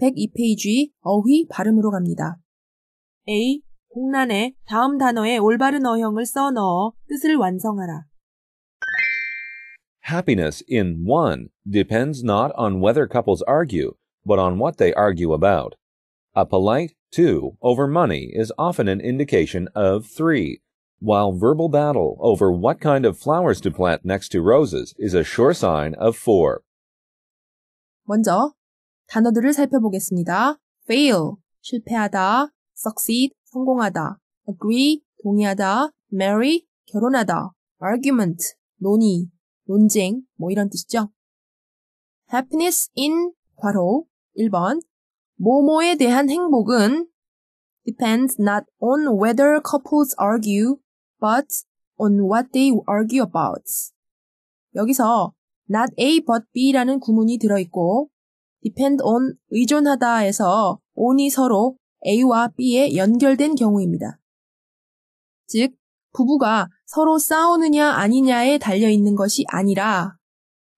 102페이지 어휘 발음으로 갑니다. A. 공란에 다음 올바른 어형을 써 넣어 뜻을 완성하라. Happiness in one depends not on whether couples argue, but on what they argue about. A polite two over money is often an indication of three, while verbal battle over what kind of flowers to plant next to roses is a sure sign of four. 먼저 단어들을 살펴보겠습니다. fail, 실패하다, succeed, 성공하다, agree, 동의하다, marry, 결혼하다, argument, 논의, 논쟁, 뭐 이런 뜻이죠. happiness in, 괄호, 1번, 모모에 대한 행복은 depends not on whether couples argue, but on what they argue about. 여기서 not A but B라는 구문이 들어있고 depend on 의존하다에서 on이 서로 a와 b에 연결된 경우입니다. 즉 부부가 서로 싸우느냐 아니냐에 달려 있는 것이 아니라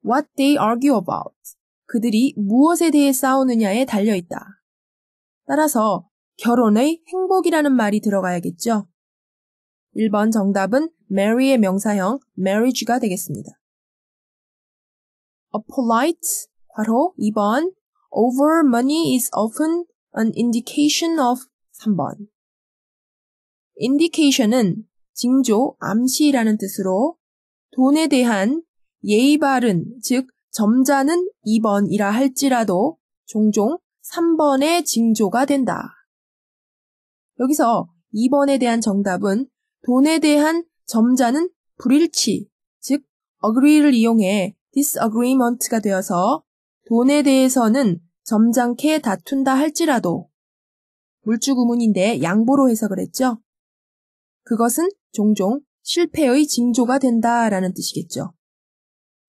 what they argue about 그들이 무엇에 대해 싸우느냐에 달려 있다. 따라서 결혼의 행복이라는 말이 들어가야겠죠. 1번 정답은 mary의 명사형 marriage가 되겠습니다. A polite 바로 2번 over money is often an indication of 3번 indication은 징조, 암시라는 뜻으로 돈에 대한 예의 바른, 즉 점자는 2번이라 할지라도 종종 3번의 징조가 된다. 여기서 2번에 대한 정답은 돈에 대한 점자는 불일치, 즉 agree를 이용해 disagreement가 되어서 돈에 대해서는 점잖게 다툰다 할지라도 물주구문인데 양보로 해석을 했죠. 그것은 종종 실패의 징조가 된다라는 뜻이겠죠.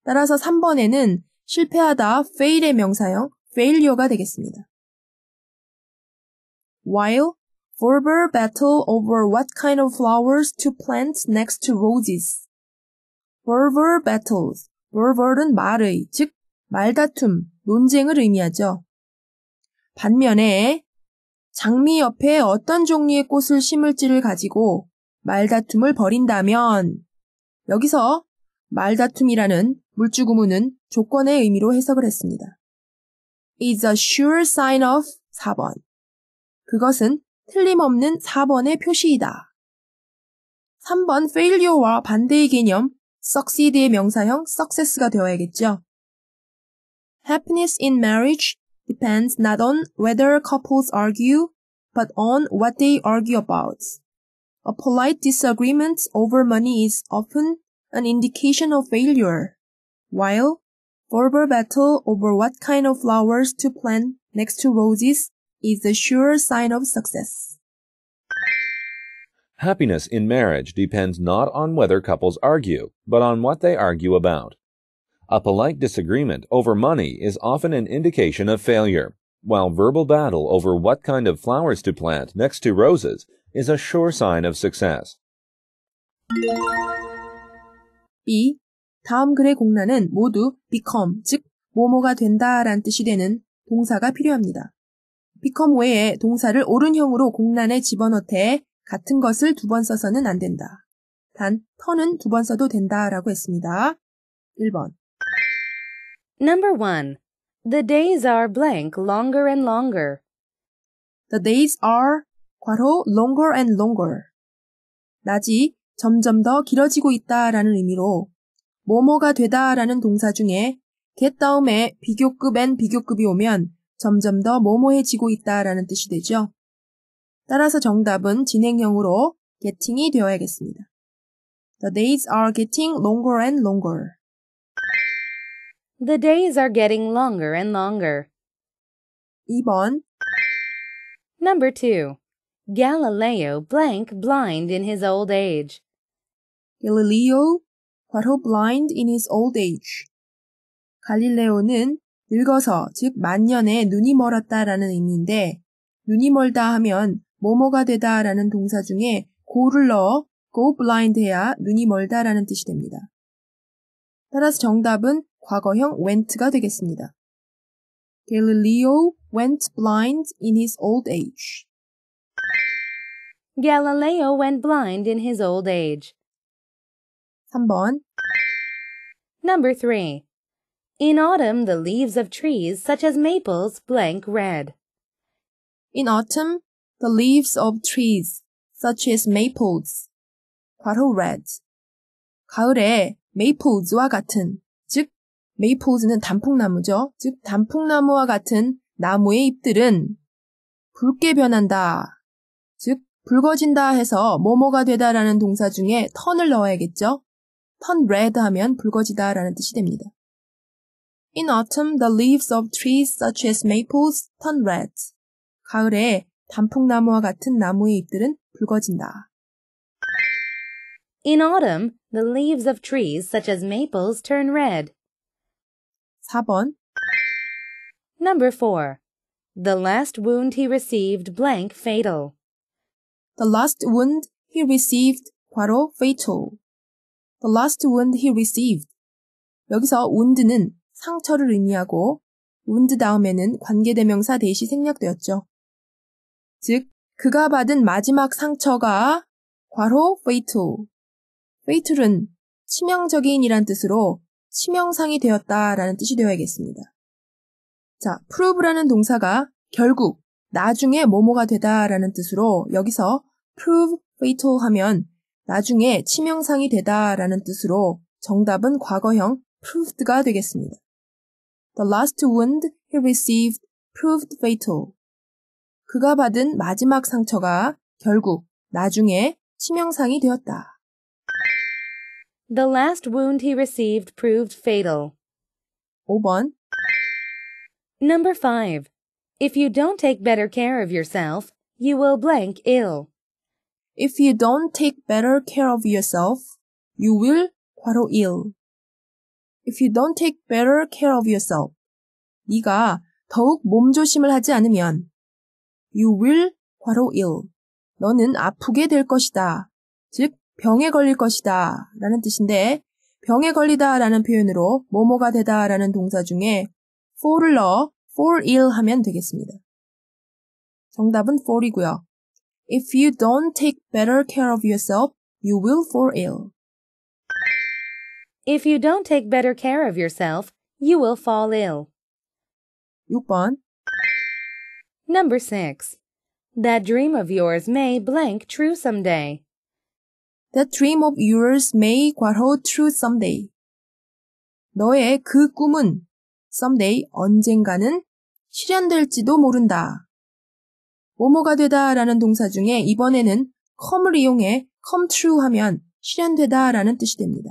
따라서 3번에는 실패하다 fail의 명사형 failure가 되겠습니다. While verbal battle over what kind of flowers to plant next to roses. verbal battles. verbal은 말의, 즉 말다툼, 논쟁을 의미하죠. 반면에 장미 옆에 어떤 종류의 꽃을 심을지를 가지고 말다툼을 벌인다면 여기서 말다툼이라는 물주구문은 조건의 의미로 해석을 했습니다. is a sure sign of 4번. 그것은 틀림없는 4번의 표시이다. 3번 failure와 반대의 개념 succeed의 명사형 success가 되어야겠죠. Happiness in marriage depends not on whether couples argue, but on what they argue about. A polite disagreement over money is often an indication of failure, while verbal battle over what kind of flowers to plant next to roses is a sure sign of success. Happiness in marriage depends not on whether couples argue, but on what they argue about. A polite disagreement over money is often an indication of failure, while verbal battle over what kind of flowers to plant next to roses is a sure sign of success. B. 다음 글의 공란은 모두 become, 즉 뭐뭐가 된다란 뜻이 되는 동사가 필요합니다. become 외에 동사를 오른형으로 공란에 집어넣되 같은 것을 두 번 써서는 안 된다. 단, 턴은 두 번 써도 된다라고 했습니다. 1번. Number 1. The days are blank longer and longer. The days are 괄호 longer and longer. 낮이 점점 더 길어지고 있다라는 의미로 뭐뭐가 되다라는 동사 중에 get 다음에 비교급 and 비교급이 오면 점점 더 뭐뭐해지고 있다라는 뜻이 되죠. 따라서 정답은 진행형으로 getting이 되어야겠습니다. The days are getting longer and longer. The days are getting longer and longer. 2번 Number 2. Galileo blank blind in his old age. Galileo 과로 blind in his old age. 갈릴레오는 늙어서 즉 만년에 눈이 멀었다라는 의미인데 눈이 멀다 하면 뭐뭐가 되다라는 동사 중에 고를 넣어 go blind 해야 눈이 멀다라는 뜻이 됩니다. 따라서 정답은 과거형 went가 되겠습니다. Galileo went blind in his old age. Galileo went blind in his old age. 3번 Number 3. In autumn, the leaves of trees such as maples blank red. In autumn, the leaves of trees such as maples 바로 red 가을에 maples와 같은 메이포우즈는 단풍나무죠. 즉 단풍나무와 같은 나무의 잎들은 붉게 변한다. 즉 붉어진다 해서 뭐뭐가 되다라는 동사 중에 턴을 넣어야겠죠. turn red 하면 붉어지다라는 뜻이 됩니다. In autumn, the leaves of trees such as maples turn red. 가을에 단풍나무와 같은 나무의 잎들은 붉어진다. In autumn, the leaves of trees such as maples turn red. 4번 Number 4. The last wound he received blank fatal. The last wound he received 괄호 fatal. The last wound he received. 여기서 wound는 상처를 의미하고 wound 다음에는 관계대명사 대시 생략되었죠. 즉 그가 받은 마지막 상처가 괄호 fatal. fatal은 치명적인이란 뜻으로 치명상이 되었다라는 뜻이 되어야겠습니다. 자, prove라는 동사가 결국 나중에 뭐뭐가 되다라는 뜻으로 여기서 prove fatal 하면 나중에 치명상이 되다라는 뜻으로 정답은 과거형 proved가 되겠습니다. The last wound he received proved fatal. 그가 받은 마지막 상처가 결국 나중에 치명상이 되었다. The last wound he received proved fatal. Hold Number 5. If you don't take better care of yourself, you will blank ill. If you don't take better care of yourself, you will 과로 ill. If you don't take better care of yourself, 네가 더욱 몸조심을 하지 않으면 you will 과로 ill. 너는 아프게 될 것이다. 즉 병에 걸릴 것이다 라는 뜻인데 병에 걸리다 라는 표현으로 뭐뭐가 되다 라는 동사 중에 for를 넣어 for ill 하면 되겠습니다. 정답은 for이고요. If you don't take better care of yourself, you will fall ill. If you don't take better care of yourself, you will fall ill. 6번 Number 6. That dream of yours may blank true someday. That dream of yours may 과로 true someday. 너의 그 꿈은 someday 언젠가는 실현될지도 모른다. 뭐뭐가 되다 라는 동사 중에 이번에는 come을 이용해 come true 하면 실현되다 라는 뜻이 됩니다.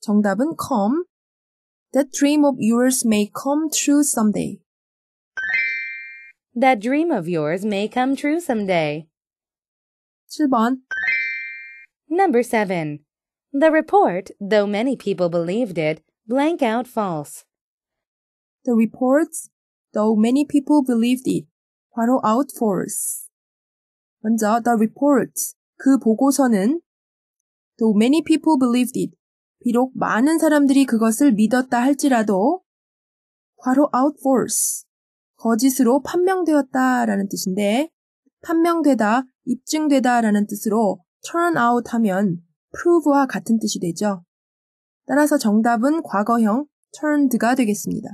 정답은 come. That dream of yours may come true someday. That dream of yours may come true someday. 7번 Number 7. The report, though many people believed it, blank out false. The reports, though many people believed it, 바로 out false. 먼저 the report, 그 보고서는 though many people believed it, 비록 많은 사람들이 그것을 믿었다 할지라도 과로 out false, 거짓으로 판명되었다라는 뜻인데 판명되다, 입증되다라는 뜻으로 turn out 하면 prove와 같은 뜻이 되죠. 따라서 정답은 과거형 turned가 되겠습니다.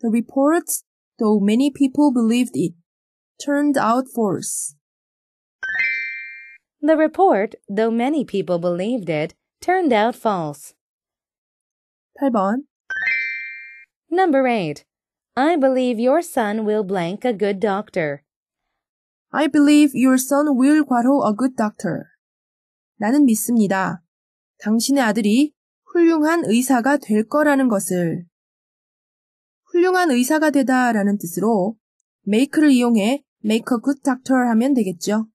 The report, though many people believed it, turned out false. The report, though many people believed it, turned out false. 8번 Number 8. I believe your son will blank a good doctor. I believe your son will 과로 a good doctor. 나는 믿습니다. 당신의 아들이 훌륭한 의사가 될 거라는 것을. 훌륭한 의사가 되다 라는 뜻으로 make를 이용해 make a good doctor 하면 되겠죠.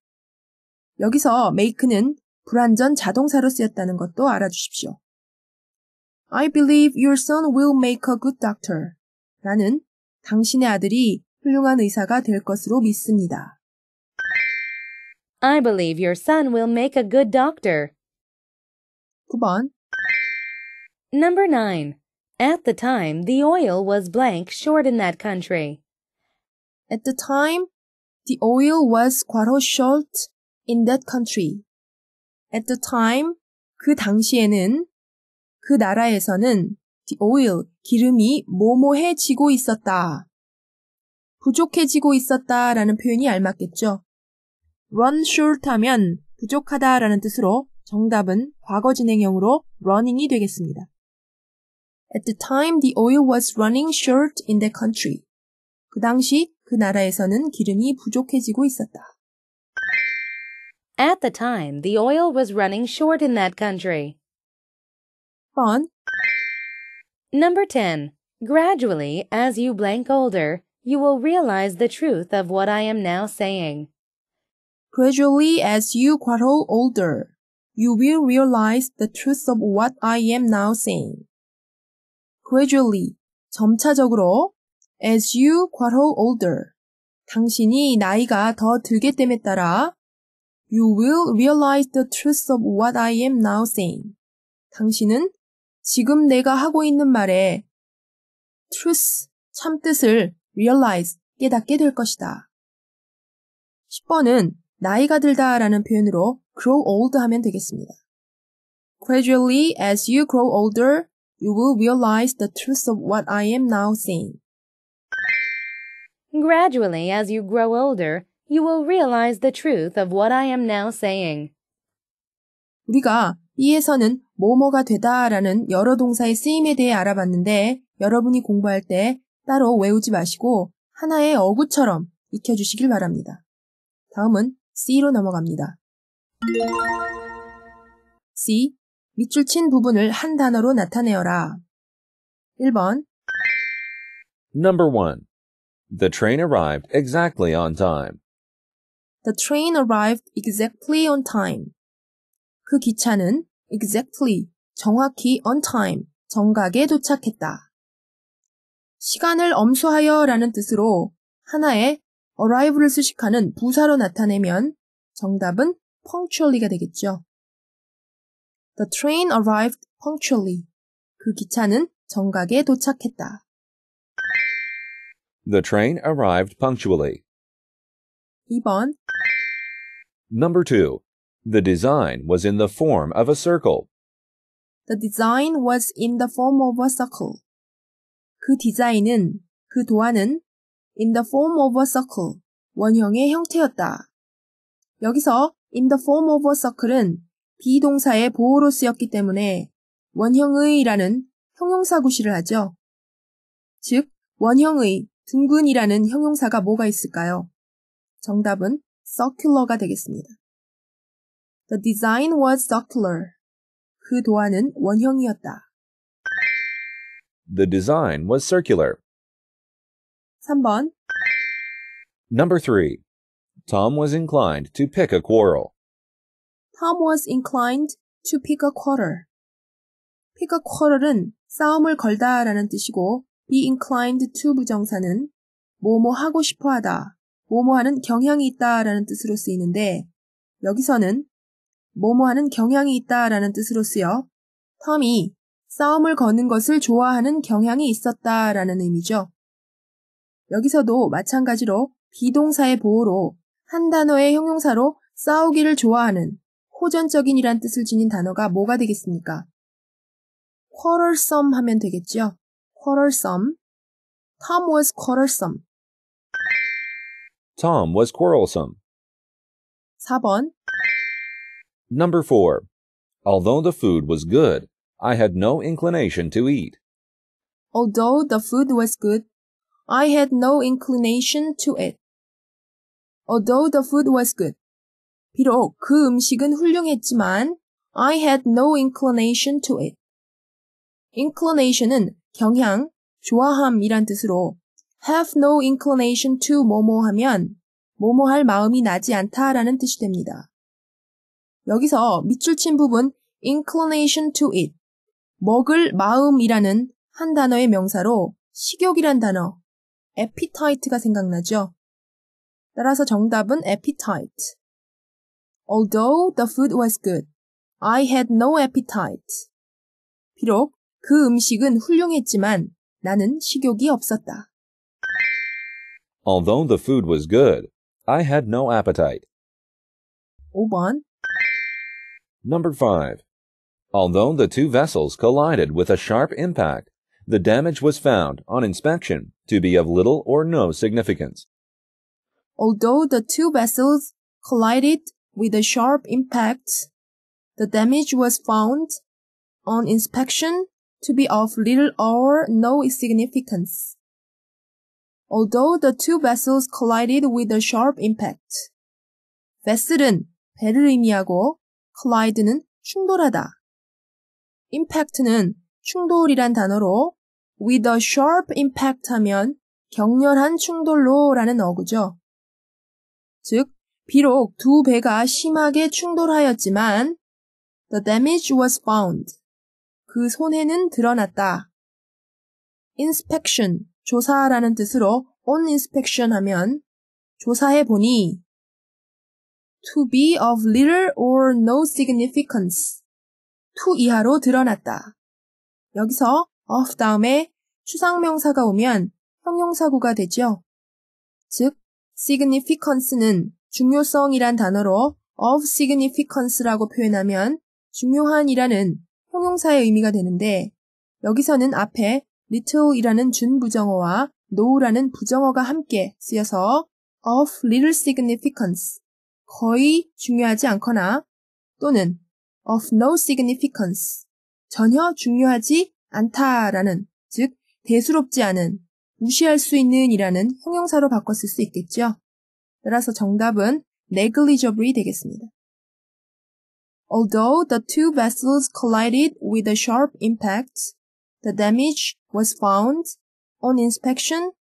여기서 make는 불완전 자동사로 쓰였다는 것도 알아주십시오. I believe your son will make a good doctor. 라는 당신의 아들이 훌륭한 의사가 될 것으로 믿습니다. I believe your son will make a good doctor. Come on. Number 9. At the time, the oil was blank short in that country. At the time, the oil was 과로 short in that country. At the time, 그 당시에는 그 나라에서는 the oil, 기름이 모모해지고 있었다. 부족해지고 있었다라는 표현이 알맞겠죠. run short 하면 부족하다라는 뜻으로 정답은 과거 진행형으로 running이 되겠습니다. At the time the oil was running short in the country. 그 당시 그 나라에서는 기름이 부족해지고 있었다. At the time the oil was running short in that country. 번 Number 10. Gradually, as you blank older, you will realize the truth of what I am now saying. Gradually, as you grow older, you will realize the truth of what I am now saying. Gradually, 점차적으로, as you grow older, 당신이 나이가 더 들게 됨에 따라, you will realize the truth of what I am now saying. 당신은 지금 내가 하고 있는 말에 truth, 참뜻을 realize, 깨닫게 될 것이다. 10번은 나이가 들다라는 표현으로 grow old 하면 되겠습니다. Gradually, as you grow older, you will realize the truth of what I am now saying. Gradually, as you grow older, you will realize the truth of what I am now saying. 우리가 이에서는 뭐뭐가 되다라는 여러 동사의 쓰임에 대해 알아봤는데 여러분이 공부할 때 따로 외우지 마시고 하나의 어구처럼 익혀주시길 바랍니다. 다음은 C로 넘어갑니다. C. 밑줄 친 부분을 한 단어로 나타내어라. 1번 Number 1. The train arrived exactly on time. The train arrived exactly on time. 그 기차는 exactly, 정확히 on time, 정각에 도착했다. 시간을 엄수하여 라는 뜻으로 하나의 arrive를 수식하는 부사로 나타내면 정답은 punctually가 되겠죠. The train arrived punctually. 그 기차는 정각에 도착했다. The train arrived punctually. 2번 Number 2. The design was in the form of a circle. The design was in the form of a circle. 그 디자인은 그 도안은 in the form of a circle, 원형의 형태였다. 여기서 in the form of a circle은 비동사의 보호로 쓰였기 때문에 원형의라는 형용사 구시를 하죠. 즉, 원형의 둥근이라는 형용사가 뭐가 있을까요? 정답은 circular가 되겠습니다. The design was circular. 그 도안은 원형이었다. The design was circular. 3번. Number 3. Tom was inclined to pick a quarrel. Tom was inclined to pick a quarrel. pick a quarrel은 싸움을 걸다 라는 뜻이고, be inclined to 부정사는 뭐뭐 하고 싶어 하다, 뭐뭐 하는 경향이 있다 라는 뜻으로 쓰이는데, 여기서는 뭐뭐 하는 경향이 있다 라는 뜻으로 쓰여, t o m 이 싸움을 거는 것을 좋아하는 경향이 있었다 라는 의미죠. 여기서도 마찬가지로 비동사의 보호로 한 단어의 형용사로 싸우기를 좋아하는 호전적인이란 뜻을 지닌 단어가 뭐가 되겠습니까? quarrelsome 하면 되겠죠? quarrelsome. Tom was quarrelsome. Tom was quarrelsome. 4번. Number 4. Although the food was good, I had no inclination to eat. Although the food was good, I had no inclination to it. Although the food was good. 비록 그 음식은 훌륭했지만 I had no inclination to it. inclination은 경향, 좋아함이란 뜻으로 have no inclination to 뭐뭐 하면 뭐뭐 할 마음이 나지 않다라는 뜻이 됩니다. 여기서 밑줄 친 부분 inclination to it 먹을 마음이라는 한 단어의 명사로 식욕이란 단어 appetite가 생각나죠? 따라서 정답은 appetite. Although the food was good, I had no appetite. 비록 그 음식은 훌륭했지만 나는 식욕이 없었다. Although the food was good, I had no appetite. 5번 Number 5. Although the two vessels collided with a sharp impact, the damage was found, on inspection, to be of little or no significance. Although the two vessels collided with a sharp impact, the damage was found, on inspection, to be of little or no significance. Although the two vessels collided with a sharp impact. vessel은 배를 의미하고 collide는 충돌하다. impact는 충돌이란 단어로 with a sharp impact 하면 격렬한 충돌로 라는 어구죠. 즉, 비록 두 배가 심하게 충돌하였지만 the damage was found. 그 손해는 드러났다. inspection, 조사라는 뜻으로 on inspection 하면 조사해 보니 to be of little or no significance. to 이하로 드러났다. 여기서 of 어, 다음에 추상명사가 오면 형용사구가 되죠. 즉, significance는 중요성이란 단어로 of significance라고 표현하면 중요한이라는 형용사의 의미가 되는데 여기서는 앞에 little이라는 준부정어와 no라는 부정어가 함께 쓰여서 of little significance 거의 중요하지 않거나 또는 of no significance 전혀 중요하지 않다라는, 즉, 대수롭지 않은, 무시할 수 있는 이라는 형용사로 바꿨을 수 있겠죠. 따라서 정답은 negligibly 되겠습니다. Although the two vessels collided with a sharp impact, the damage was found on inspection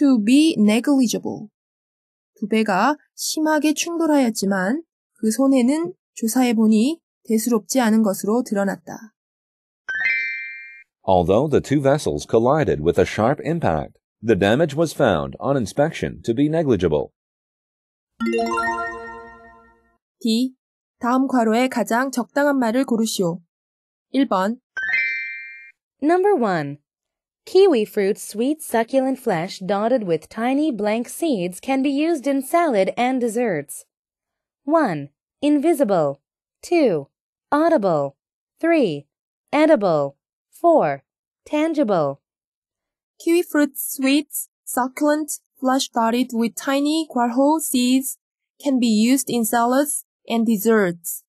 to be negligible. 두 배가 심하게 충돌하였지만 그 손해는 조사해 보니 대수롭지 않은 것으로 드러났다. Although the two vessels collided with a sharp impact, the damage was found on inspection to be negligible. D. 다음 괄호에 가장 적당한 말을 고르시오. 1번 Number 1. Kiwi fruit's sweet succulent flesh dotted with tiny blank seeds can be used in salad and desserts. 1. Invisible. 2. Audible. 3. Edible. 4. Tangible. Kiwi fruit sweets, succulent, flesh dotted with tiny quarho seeds, can be used in salads and desserts.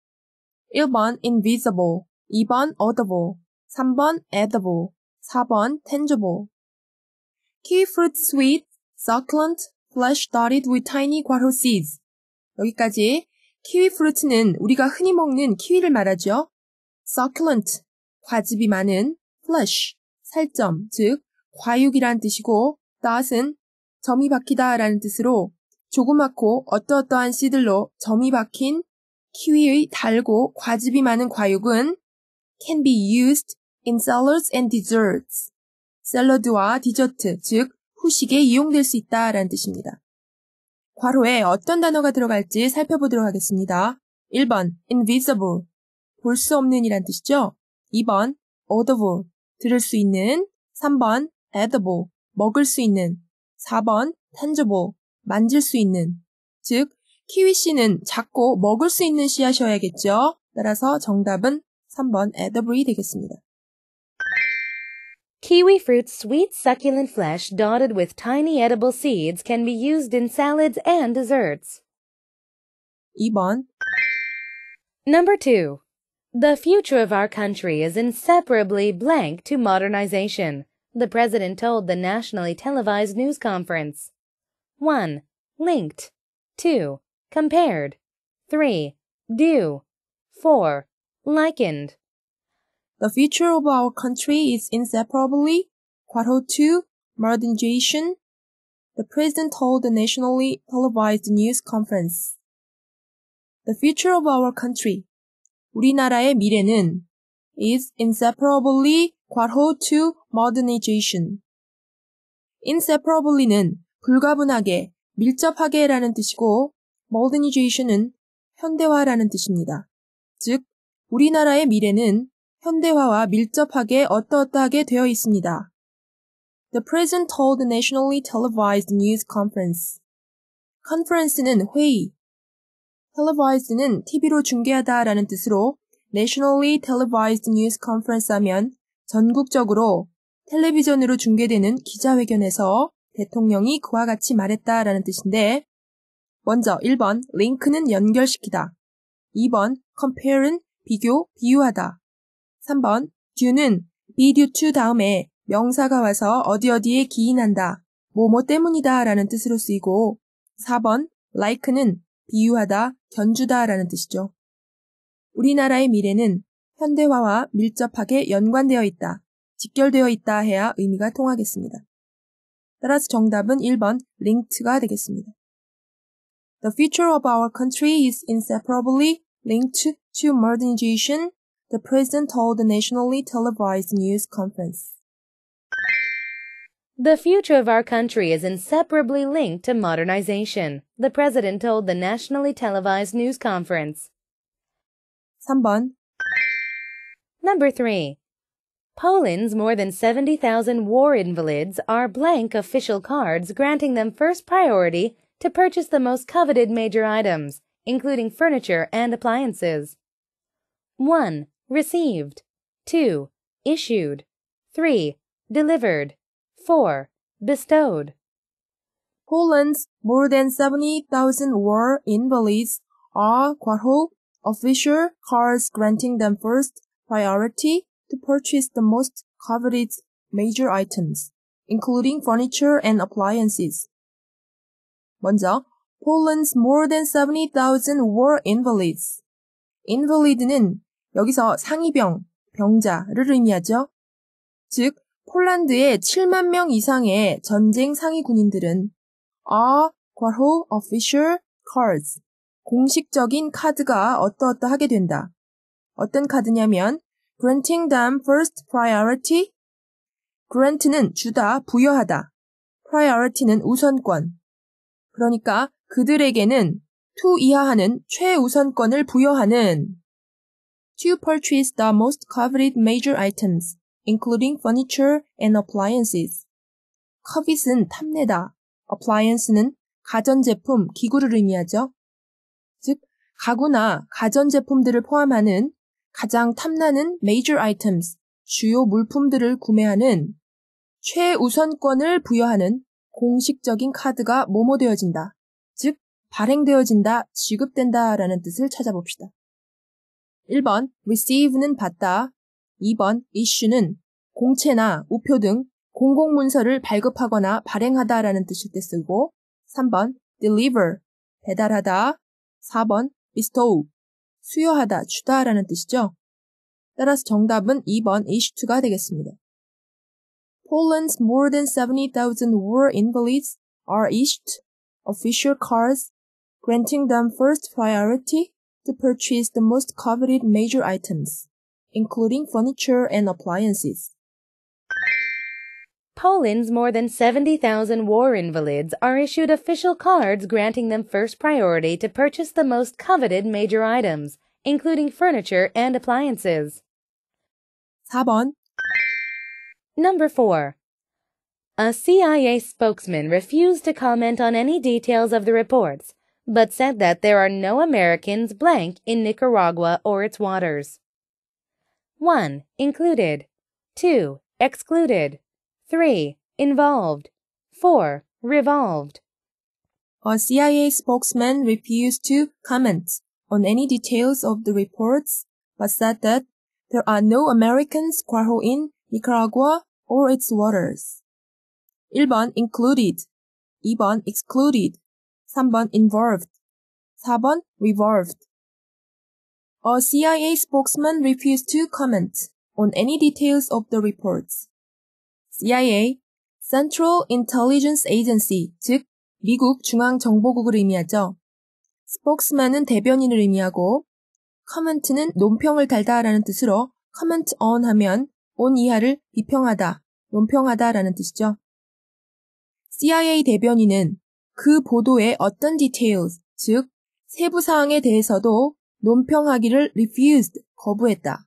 1번 invisible, 2번 audible, 3번 edible, 4번 tangible. Kiwi fruit sweet, succulent, flesh dotted with tiny quarho seeds. 여기까지 kiwi fruit는 우리가 흔히 먹는 키위를 말하죠. succulent, 과즙이 많은 flush, 살점, 즉 과육이란 뜻이고 dot은 점이 박히다라는 뜻으로 조그맣고 어떠어떠한 씨들로 점이 박힌 키위의 달고 과즙이 많은 과육은 can be used in salads and desserts. 샐러드와 디저트, 즉 후식에 이용될 수 있다라는 뜻입니다. 괄호에 어떤 단어가 들어갈지 살펴보도록 하겠습니다. 1번 invisible 볼 수 없는 이란 뜻이죠. 2번 audible 들을 수 있는 3번 edible 먹을 수 있는 4번 tangible 만질 수 있는 즉 키위 씨는 작고 먹을 수 있는 씨앗이어야겠죠. 따라서 정답은 3번 edible이 되겠습니다. Kiwi fruit's sweet succulent flesh dotted with tiny edible seeds can be used in salads and desserts. 2번 Number 2 The future of our country is inseparably blank to modernization, the president told the nationally televised news conference. 1. Linked. 2. Compared. 3. Due. 4. Likened. The future of our country is inseparably, quarto 2, modernization, the president told the nationally televised news conference. The future of our country 우리나라의 미래는 is inseparably 과호 to modernization. inseparably는 불가분하게, 밀접하게라는 뜻이고 modernization은 현대화라는 뜻입니다. 즉, 우리나라의 미래는 현대화와 밀접하게 어떠어떠하게 되어 있습니다. The president told the nationally televised news conference. c o n f e r e n c e 는 회의, televised는 TV로 중계하다라는 뜻으로 nationally televised news conference 하면 전국적으로 텔레비전으로 중계되는 기자회견에서 대통령이 그와 같이 말했다라는 뜻인데 먼저 1번 링크는 연결시키다. 2번 compare은 비교, 비유하다. 3번 due는 be due to 다음에 명사가 와서 어디 어디에 기인한다. 뭐뭐 때문이다 라는 뜻으로 쓰이고 4번 like는 비유하다, 견주다 라는 뜻이죠. 우리나라의 미래는 현대화와 밀접하게 연관되어 있다, 직결되어 있다 해야 의미가 통하겠습니다. 따라서 정답은 1번 linked가 되겠습니다. The future of our country is inseparably linked to modernization, the president told the nationally televised news conference. The future of our country is inseparably linked to modernization, the president told the nationally televised news conference. 3번 Number 3. Poland's more than 70,000 war invalids are blank official cards granting them first priority to purchase the most coveted major items, including furniture and appliances. 1. Received. 2. Issued. 3. Delivered. 4. Bestowed. Poland's more than 70,000 war invalids are quote, official cards granting them first priority to purchase the most coveted major items, including furniture and appliances. 먼저, Poland's more than 70,000 war invalids. invalid는 여기서 상이병, 병자를 의미하죠. 즉, 폴란드의 7만 명 이상의 전쟁 상위 군인들은 아, 과호 official cards 공식적인 카드가 어떠어떠 하게 된다. 어떤 카드냐면 granting them first priority grant는 주다, 부여하다. priority는 우선권. 그러니까 그들에게는 to 이하하는 최우선권을 부여하는 to purchase the most coveted major items including furniture and appliances. 커 o v e 은 탐내다, appliance는 가전제품, 기구를 의미하죠. 즉, 가구나 가전제품들을 포함하는 가장 탐나는 major items, 주요 물품들을 구매하는 최우선권을 부여하는 공식적인 카드가 모모되어진다. 즉, 발행되어진다, 지급된다 라는 뜻을 찾아봅시다. 1번, receive는 받다, 2번 issue는 공채나 우표 등 공공문서를 발급하거나 발행하다라는 뜻일 때 쓰고 3번 deliver 배달하다 4번 bestow 수여하다 주다라는 뜻이죠. 따라서 정답은 2번 issue가 되겠습니다. Poland's more than 70,000 war invalids are issued official cards granting them first priority to purchase the most coveted major items. including furniture and appliances. Poland's more than 70,000 war invalids are issued official cards granting them first priority to purchase the most coveted major items, including furniture and appliances. 4번 Number 4. A CIA spokesman refused to comment on any details of the reports, but said that there are no Americans blank in Nicaragua or its waters. 1. Included. 2. Excluded. 3. Involved. 4. Revolved. A CIA spokesman refused to comment on any details of the reports, but said that there are no Americans quarrel in Nicaragua or its waters. 1번 included, 2번 excluded, 3번 involved, 4번 revolved. A CIA spokesman refused to comment on any details of the reports. CIA, Central Intelligence Agency, 즉 미국 중앙정보국을 의미하죠. spokesman은 대변인을 의미하고 comment는 논평을 달다라는 뜻으로 comment on 하면 온 이하를 비평하다, 논평하다라는 뜻이죠. CIA 대변인은 그 보도의 어떤 details, 즉 세부 사항에 대해서도 논평하기를 refused, 거부했다.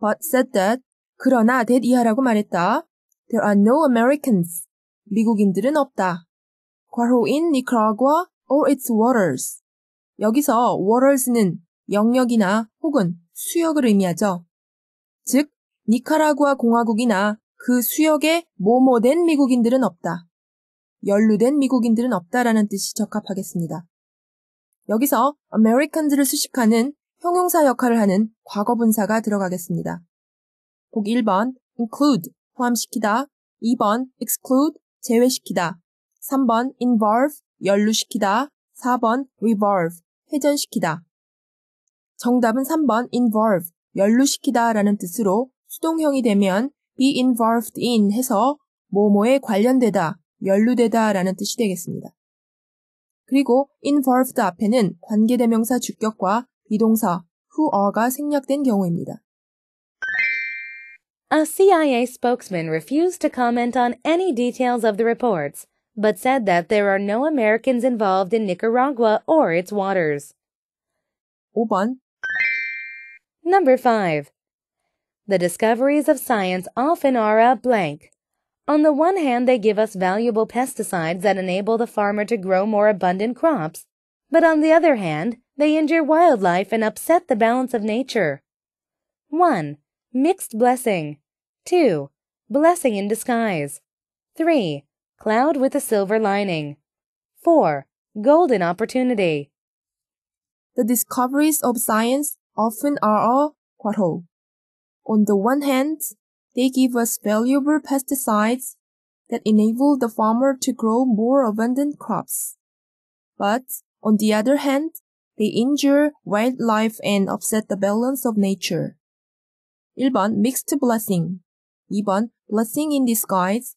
but said that, 그러나 t h 이하라고 말했다. There are no Americans, 미국인들은 없다. 괄호 in Nicaragua or its waters. 여기서 waters는 영역이나 혹은 수역을 의미하죠. 즉, 니카라과 공화국이나 그 수역에 모모된 미국인들은 없다. 연루된 미국인들은 없다라는 뜻이 적합하겠습니다. 여기서 American들을 수식하는 형용사 역할을 하는 과거분사가 들어가겠습니다. 곡 1번 include 포함시키다 2번 exclude 제외시키다 3번 involve 연루시키다 4번 revolve 회전시키다 정답은 3번 involve 연루시키다 라는 뜻으로 수동형이 되면 be involved in 해서 뭐뭐에 관련되다, 연루되다 라는 뜻이 되겠습니다. 그리고 involved 앞에는 관계대명사 주격과 비동사 who are가 생략된 경우입니다. A CIA spokesman refused to comment on any details of the reports, but said that there are no Americans involved in Nicaragua or its waters. 5번 Number 5. The discoveries of science often are a blank, on the one hand, they give us valuable pesticides that enable the farmer to grow more abundant crops, but on the other hand, they injure wildlife and upset the balance of nature. 1. Mixed blessing. 2. Blessing in disguise. 3. Cloud with a silver lining. 4. Golden opportunity. The discoveries of science often are all quarrel. On the one hand, they give us valuable pesticides that enable the farmer to grow more abundant crops. But on the other hand, they injure wildlife and upset the balance of nature. 1번 mixed blessing 2번 blessing in disguise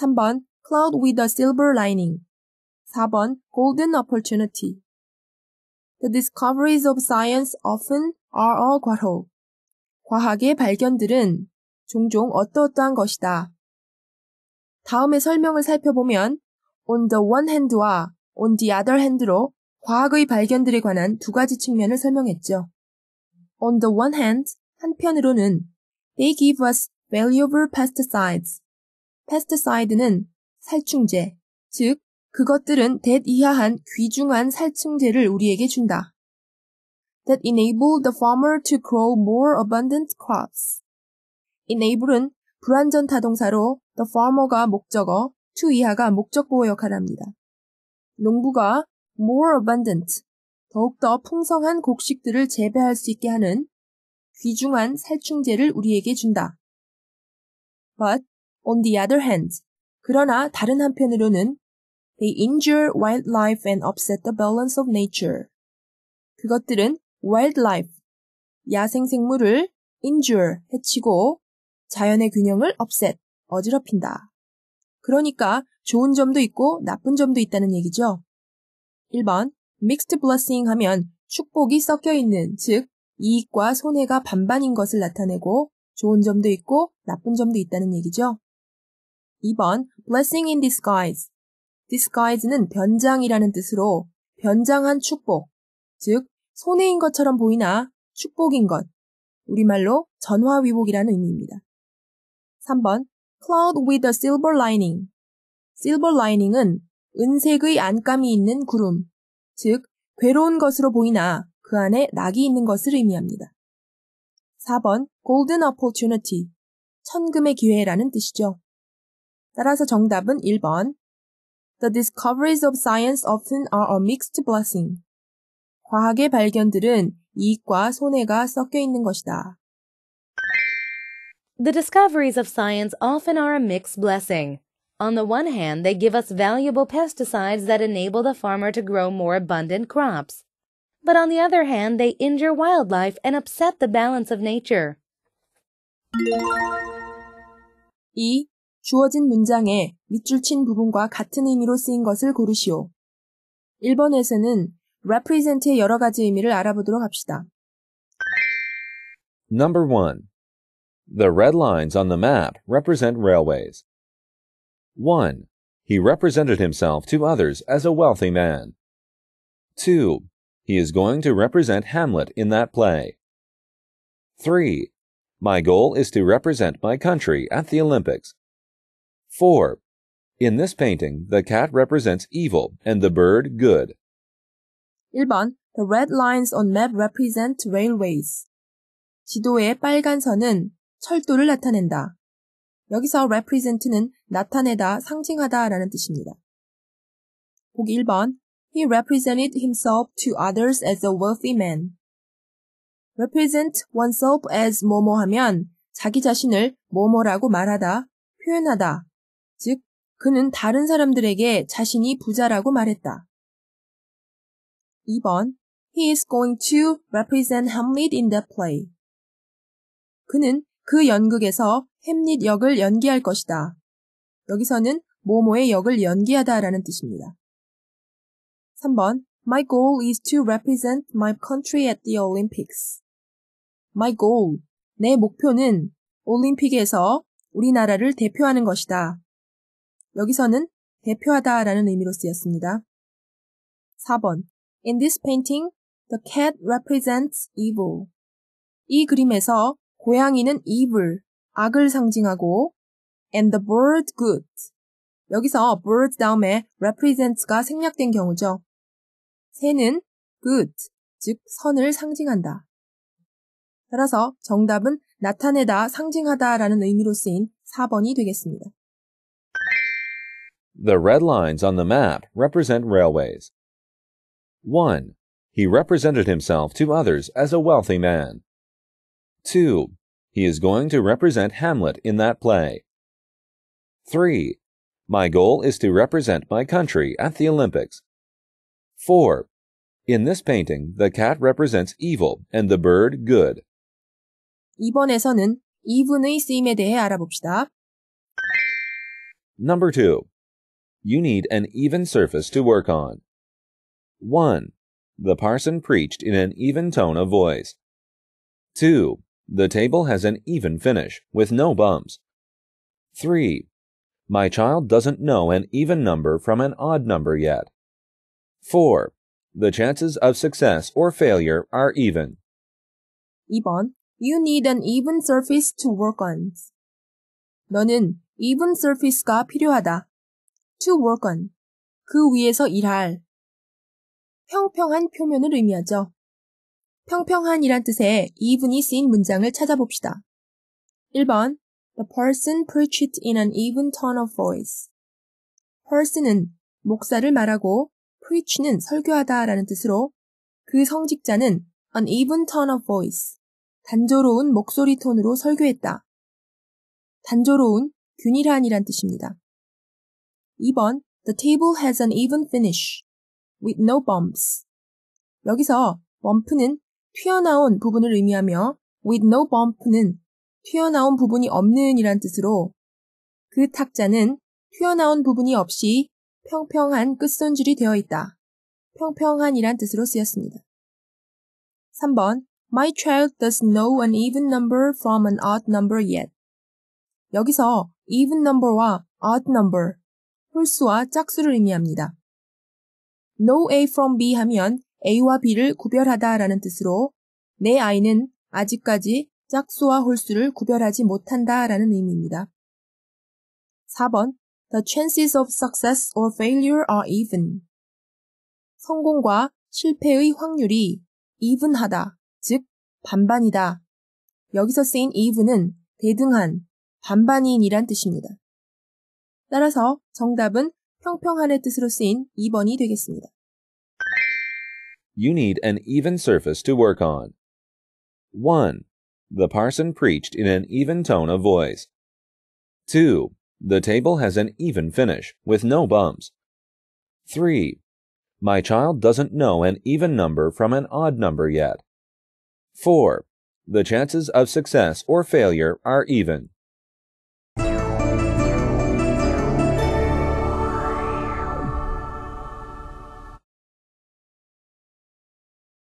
3번 cloud with a silver lining 4번 golden opportunity The discoveries of science often are a 과로. 과학의 발견들은 종종 어떠어떠한 것이다. 다음의 설명을 살펴보면 on the one hand와 on the other hand로 과학의 발견들에 관한 두 가지 측면을 설명했죠. On the one hand, 한편으로는 they give us valuable pesticides. pesticide는 살충제, 즉 그것들은 대 이하한 귀중한 살충제를 우리에게 준다. That enable the farmer to grow more abundant crops. enable은 불완전 타동사로 the farmer가 목적어, to 이하가 목적 보호 역할을 합니다. 농부가 more abundant, 더욱더 풍성한 곡식들을 재배할 수 있게 하는 귀중한 살충제를 우리에게 준다. But on the other hand, 그러나 다른 한편으로는 they injure wildlife and upset the balance of nature. 그것들은 wildlife, 야생생물을 injure, 해치고 자연의 균형을 없앳, 어지럽힌다. 그러니까 좋은 점도 있고 나쁜 점도 있다는 얘기죠. 1번, mixed blessing 하면 축복이 섞여 있는, 즉, 이익과 손해가 반반인 것을 나타내고 좋은 점도 있고 나쁜 점도 있다는 얘기죠. 2번, blessing in disguise. disguise는 변장이라는 뜻으로 변장한 축복, 즉, 손해인 것처럼 보이나 축복인 것, 우리말로 전화위복이라는 의미입니다. 3번 cloud with a silver lining. silver lining은 은색의 안감이 있는 구름, 즉 괴로운 것으로 보이나 그 안에 낙이 있는 것을 의미합니다. 4번 golden opportunity. 천금의 기회라는 뜻이죠. 따라서 정답은 1번 The discoveries of science often are a mixed blessing. 과학의 발견들은 이익과 손해가 섞여 있는 것이다. The discoveries of science often are a mixed blessing. On the one hand, they give us valuable pesticides that enable the farmer to grow more abundant crops. But on the other hand, they injure wildlife and upset the balance of nature. 2. 주어진 문장에 밑줄 친 부분과 같은 의미로 쓰인 것을 고르시오. 1번에서는 represent의 여러 가지 의미를 알아보도록 합시다. Number 1. The red lines on the map represent railways. 1. He represented himself to others as a wealthy man. 2. He is going to represent Hamlet in that play. 3. My goal is to represent my country at the Olympics. 4. In this painting, the cat represents evil and the bird good. 1번, the red lines on map represent railways. 지도의 빨간 선은 철도를 나타낸다. 여기서 represent는 나타내다, 상징하다 라는 뜻입니다. 보기 1번 He represented himself to others as a wealthy man. represent oneself as 뭐뭐 하면 자기 자신을 뭐뭐라고 말하다, 표현하다. 즉, 그는 다른 사람들에게 자신이 부자라고 말했다. 2번 He is going to represent Hamlet in the play. 그는 그 연극에서 햄릿 역을 연기할 것이다. 여기서는 모모의 역을 연기하다라는 뜻입니다. 3번 My goal is to represent my country at the Olympics. My goal 내 목표는 올림픽에서 우리나라를 대표하는 것이다. 여기서는 대표하다라는 의미로 쓰였습니다. 4번 In this painting, the cat represents evil. 이 그림에서 고양이는 evil, 악을 상징하고 and the bird good. 여기서 bird 다음에 represent가 생략된 경우죠. 새는 good, 즉 선을 상징한다. 따라서 정답은 나타내다, 상징하다라는 의미로 쓰인 4번이 되겠습니다. The red lines on the map represent railways. 1. He represented himself to others as a wealthy man. 2. He is going to represent Hamlet in that play. 3. My goal is to represent my country at the Olympics. 4. In this painting, the cat represents evil and the bird good. 이번에서는 이분의 쓰임에 대해 알아봅시다. Number 2. You need an even surface to work on. 1. The parson preached in an even tone of voice. 2. The table has an even finish, with no bumps. 3. My child doesn't know an even number from an odd number yet. 4. The chances of success or failure are even. 2번. You need an even surface to work on. 너는 even surface가 필요하다. To work on. 그 위에서 일할. 평평한 표면을 의미하죠. 평평한이란 뜻의 even이 쓰인 문장을 찾아봅시다. 1번 The person preached in an even tone of voice. person은 목사를 말하고 preach는 설교하다라는 뜻으로 그 성직자는 an even tone of voice, 단조로운 목소리 톤으로 설교했다. 단조로운, 균일한이란 뜻입니다. 2번, The table has an even finish, with no bumps. 여기서 bump는 튀어나온 부분을 의미하며 with no bump는 튀어나온 부분이 없는 이란 뜻으로 그 탁자는 튀어나온 부분이 없이 평평한 끝손질이 되어 있다. 평평한이란 뜻으로 쓰였습니다. 3번 My child does know an even number from an odd number yet. 여기서 even number와 odd number, 홀수와 짝수를 의미합니다. know A from B 하면 A와 B를 구별하다라는 뜻으로 내 아이는 아직까지 짝수와 홀수를 구별하지 못한다라는 의미입니다. 4번 The chances of success or failure are even. 성공과 실패의 확률이 even하다, 즉 반반이다. 여기서 쓰인 even은 대등한, 반반인이란 뜻입니다. 따라서 정답은 평평한의 뜻으로 쓰인 2번이 되겠습니다. You need an even surface to work on. 1. The parson preached in an even tone of voice. 2. The table has an even finish, with no bumps. 3. My child doesn't know an even number from an odd number yet. 4. The chances of success or failure are even.